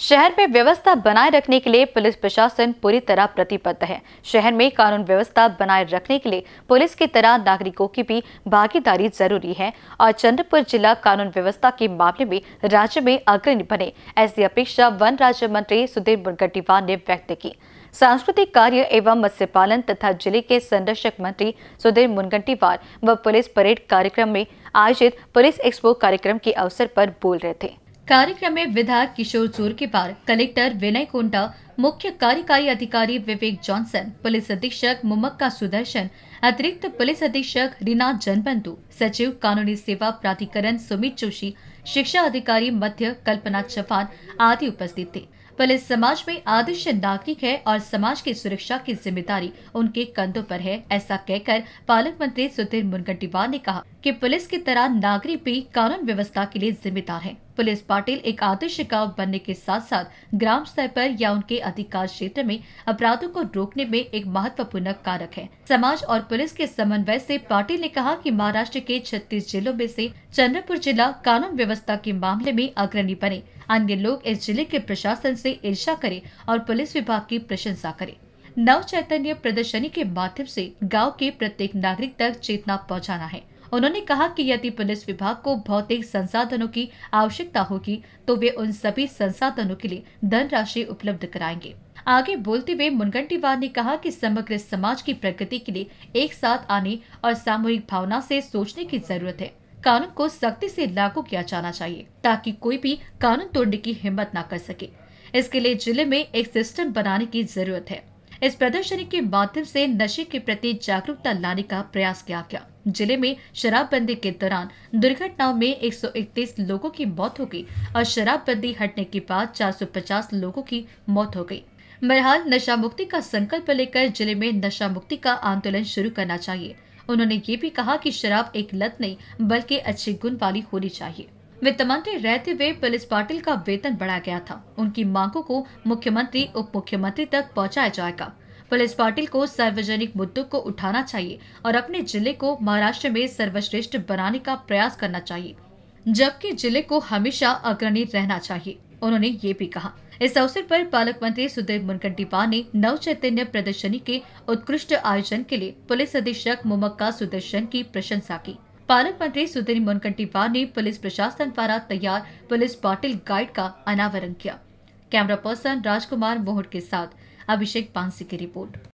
शहर में व्यवस्था बनाए रखने के लिए पुलिस प्रशासन पूरी तरह प्रतिबद्ध है शहर में कानून व्यवस्था बनाए रखने के लिए पुलिस की तरह नागरिकों की भी भागीदारी जरूरी है और चंद्रपुर जिला कानून व्यवस्था के मामले में राज्य में अग्रणी बने ऐसी अपेक्षा वन राज्य मंत्री सुधीर मुनगटीवार ने व्यक्त की सांस्कृतिक कार्य एवं मत्स्य पालन तथा जिले के संरक्षक मंत्री सुधीर मुनगंटीवार व पुलिस परेड कार्यक्रम में आयोजित पुलिस एक्सपो कार्यक्रम के अवसर पर बोल रहे थे कार्यक्रम में विधायक किशोर चोर के पार कलेक्टर विनय कोंटा मुख्य कार्यकारी अधिकारी विवेक जॉनसन पुलिस अधीक्षक मुमक्का सुदर्शन अतिरिक्त पुलिस अधीक्षक रीना जनबंधु सचिव कानूनी सेवा प्राधिकरण सुमित जोशी शिक्षा अधिकारी मध्य कल्पना चौहान आदि उपस्थित थे पुलिस समाज में आदर्श नागरिक है और समाज की सुरक्षा की जिम्मेदारी उनके कंधों पर है ऐसा कहकर पालक मंत्री सुधीर मुनगंटीवार ने कहा कि पुलिस की तरह नागरिक भी कानून व्यवस्था के लिए जिम्मेदार है पुलिस पाटिल एक आदर्श गांव बनने के साथ साथ ग्राम स्तर पर या उनके अधिकार क्षेत्र में अपराधों को रोकने में एक महत्वपूर्ण कारक है समाज और पुलिस के समन्वय से पाटिल ने कहा कि महाराष्ट्र के 36 जिलों में से चंद्रपुर जिला कानून व्यवस्था के मामले में अग्रणी बने अन्य लोग इस जिले के प्रशासन से ईर्षा करें और पुलिस विभाग की प्रशंसा करें नव चैतन्य प्रदर्शनी के माध्यम से गांव के प्रत्येक नागरिक तक चेतना पहुंचाना है उन्होंने कहा कि यदि पुलिस विभाग को भौतिक संसाधनों की आवश्यकता होगी तो वे उन सभी संसाधनों के लिए धनराशि उपलब्ध कराएंगे आगे बोलते हुए मुनगंटीवार ने कहा कि समग्र समाज की प्रगति के लिए एक साथ आने और सामूहिक भावना से सोचने की जरूरत है कानून को सख्ती से लागू किया जाना चाहिए ताकि कोई भी कानून तोड़ने की हिम्मत न कर सके इसके लिए जिले में एक सिस्टम बनाने की जरूरत है इस प्रदर्शनी के माध्यम से नशे के प्रति जागरूकता लाने का प्रयास किया गया जिले में शराबबंदी के दौरान दुर्घटनाओं में 131 लोगों की मौत हो गई और शराबबंदी हटने के बाद 450 लोगों की मौत हो गई बहरहाल नशा मुक्ति का संकल्प लेकर जिले में नशा मुक्ति का आंदोलन शुरू करना चाहिए उन्होंने ये भी कहा कि शराब एक लत नहीं बल्कि अच्छे गुण वाली होनी चाहिए वित्त मंत्री रहते हुए पुलिस पाटिल का वेतन बढ़ा गया था उनकी मांगों को मुख्यमंत्री उप मुख्यमंत्री तक पहुंचाया जाएगा पुलिस पाटिल को सार्वजनिक मुद्दों को उठाना चाहिए और अपने जिले को महाराष्ट्र में सर्वश्रेष्ठ बनाने का प्रयास करना चाहिए जबकि जिले को हमेशा अग्रणी रहना चाहिए उन्होंने ये भी कहा इस अवसर पर पालक मंत्री सुधीर मुनकंटीवार ने नव चैतन्य प्रदर्शनी के उत्कृष्ट आयोजन के लिए पुलिस अधीक्षक मुमक्का सुदर्शन की प्रशंसा की पालक मंत्री सुधीर मुनकंटीवार ने पुलिस प्रशासन द्वारा तैयार पुलिस बॉटल गाइड का अनावरण किया कैमरा पर्सन राजकुमार मोहट के साथ अभिषेक पांसी की रिपोर्ट